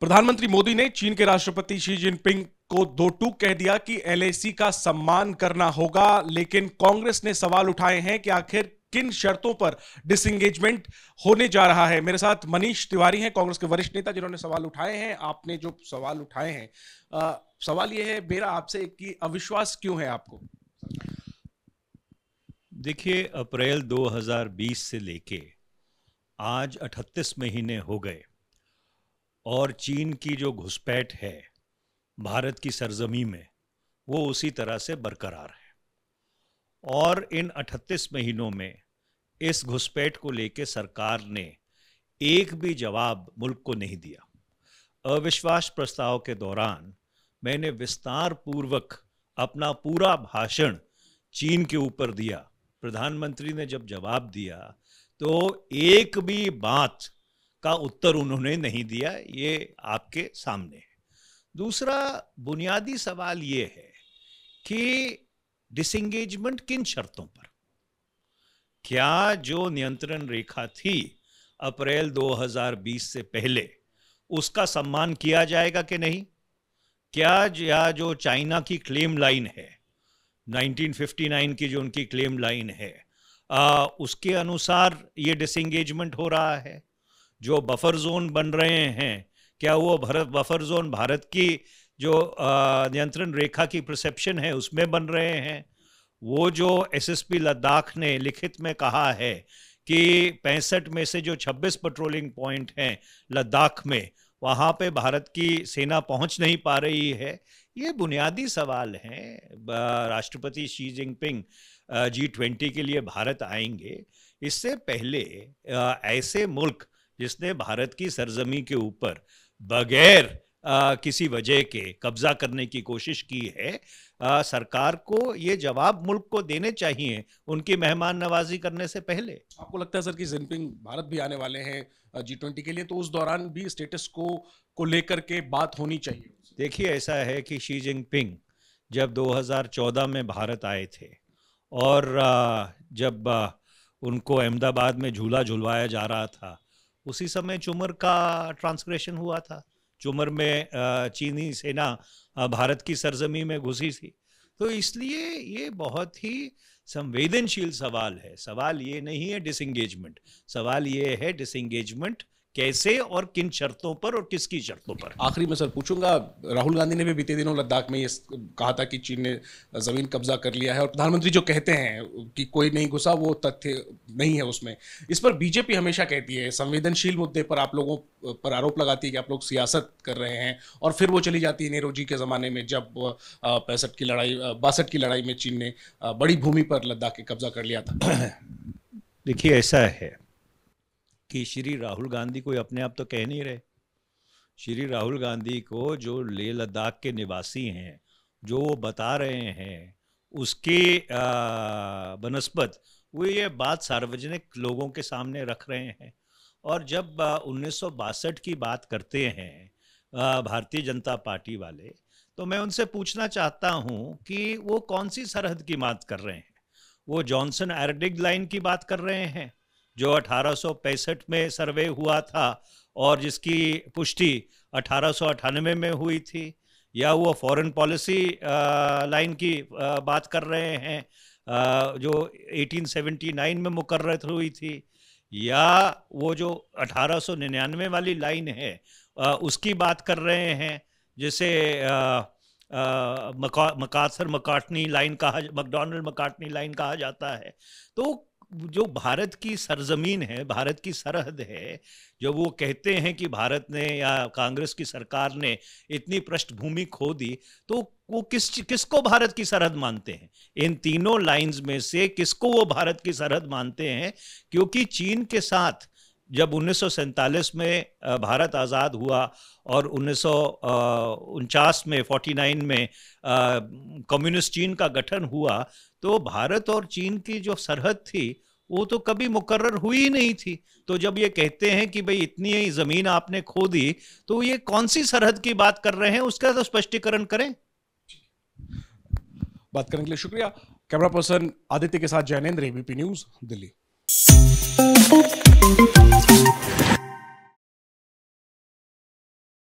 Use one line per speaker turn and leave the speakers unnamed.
प्रधानमंत्री मोदी ने चीन के राष्ट्रपति शी जिनपिंग को दो टूक कह दिया कि एलएसी का सम्मान करना होगा लेकिन कांग्रेस ने सवाल उठाए हैं कि आखिर किन शर्तों पर डिसंगेजमेंट होने जा रहा है मेरे साथ मनीष तिवारी हैं कांग्रेस के वरिष्ठ नेता जिन्होंने सवाल उठाए हैं आपने जो सवाल उठाए हैं आ, सवाल यह है मेरा आपसे कि
अविश्वास क्यों है आपको देखिए अप्रैल 2020 से लेके आज 38 महीने हो गए और चीन की जो घुसपैठ है भारत की सरजमी में वो उसी तरह से बरकरार है और इन 38 महीनों में इस घुसपैठ को लेकर सरकार ने एक भी जवाब मुल्क को नहीं दिया अविश्वास प्रस्ताव के दौरान मैंने विस्तार पूर्वक अपना पूरा भाषण चीन के ऊपर दिया प्रधानमंत्री ने जब जवाब दिया तो एक भी बात का उत्तर उन्होंने नहीं दिया ये आपके सामने है दूसरा बुनियादी सवाल ये है कि डिसंगेजमेंट किन शर्तों पर क्या जो नियंत्रण रेखा थी अप्रैल 2020 से पहले उसका सम्मान किया जाएगा कि नहीं क्या या जो चाइना की क्लेम लाइन है 1959 की जो उनकी क्लेम लाइन है आ, उसके अनुसार ये डिसंगेजमेंट हो रहा है जो बफर जोन बन रहे हैं क्या वो भारत बफर जोन भारत की जो नियंत्रण रेखा की परसेप्शन है उसमें बन रहे हैं वो जो एसएसपी लद्दाख ने लिखित में कहा है कि पैंसठ में से जो 26 पेट्रोलिंग पॉइंट हैं लद्दाख में वहाँ पे भारत की सेना पहुँच नहीं पा रही है ये बुनियादी सवाल हैं राष्ट्रपति शी जिनपिंग जी ट्वेंटी के लिए भारत आएंगे इससे पहले ऐसे मुल्क जिसने भारत की सरजमी के ऊपर बगैर किसी वजह के कब्जा करने की कोशिश की है आ, सरकार को ये जवाब मुल्क को देने चाहिए उनकी मेहमान नवाजी करने से पहले आपको लगता है सर कि जिनपिंग भारत भी आने वाले हैं जी ट्वेंटी के लिए तो उस दौरान भी स्टेटस को को लेकर के बात होनी चाहिए देखिए ऐसा है कि शी जिनपिंग जब 2014 में भारत आए थे और जब उनको अहमदाबाद में झूला झुलवाया जा रहा था उसी समय चुमर का ट्रांसग्रेशन हुआ था चुमर में चीनी सेना भारत की सरजमी में घुसी थी तो इसलिए ये बहुत ही संवेदनशील सवाल है सवाल ये नहीं है डिसंगेजमेंट सवाल ये है डिसंगेजमेंट कैसे और किन शर्तों पर और किसकी शर्तों पर आखिरी में सर पूछूंगा राहुल गांधी ने भी बीते दिनों लद्दाख में ये कहा था कि
चीन ने ज़मीन कब्जा कर लिया है और प्रधानमंत्री जो कहते हैं कि कोई नहीं घुसा वो तथ्य नहीं है उसमें इस पर बीजेपी हमेशा कहती है संवेदनशील मुद्दे पर आप लोगों पर आरोप लगाती है कि आप लोग सियासत कर रहे हैं और फिर वो चली जाती है नेहरू जी के ज़माने में जब पैंसठ की लड़ाई बासठ की लड़ाई में चीन ने बड़ी भूमि पर लद्दाख के कब्जा कर लिया था
देखिए ऐसा है कि श्री राहुल गांधी कोई अपने आप तो कह नहीं रहे श्री राहुल गांधी को जो लेह लद्दाख के निवासी हैं जो वो बता रहे हैं उसके बनस्पत वो ये बात सार्वजनिक लोगों के सामने रख रहे हैं और जब उन्नीस की बात करते हैं भारतीय जनता पार्टी वाले तो मैं उनसे पूछना चाहता हूं कि वो कौन सी सरहद की बात कर रहे हैं वो जॉनसन एरडिग लाइन की बात कर रहे हैं जो अठारह में सर्वे हुआ था और जिसकी पुष्टि अठारह में हुई थी या वो फॉरेन पॉलिसी लाइन की आ, बात कर रहे हैं आ, जो 1879 में मुकर हुई थी या वो जो 1899 वाली लाइन है आ, उसकी बात कर रहे हैं जैसे मका मकासर मकाटनी लाइन कहा मकडोनल्ड मकाटनी लाइन कहा जाता है तो जो भारत की सरजमीन है भारत की सरहद है जब वो कहते हैं कि भारत ने या कांग्रेस की सरकार ने इतनी पृष्ठभूमि खो दी तो वो किस किसको भारत की सरहद मानते हैं इन तीनों लाइंस में से किसको वो भारत की सरहद मानते हैं क्योंकि चीन के साथ जब उन्नीस में भारत आज़ाद हुआ और उन्नीस में 49 में कम्युनिस्ट चीन का गठन हुआ तो भारत और चीन की जो सरहद थी वो तो कभी मुकर्र हुई ही नहीं थी तो जब ये कहते हैं कि भाई इतनी ही जमीन आपने खो दी तो ये कौन सी सरहद की बात कर रहे हैं उसका तो स्पष्टीकरण करें
बात करने के लिए शुक्रिया कैमरा पर्सन आदित्य के साथ जैनेन्द्र एबीपी न्यूज दिल्ली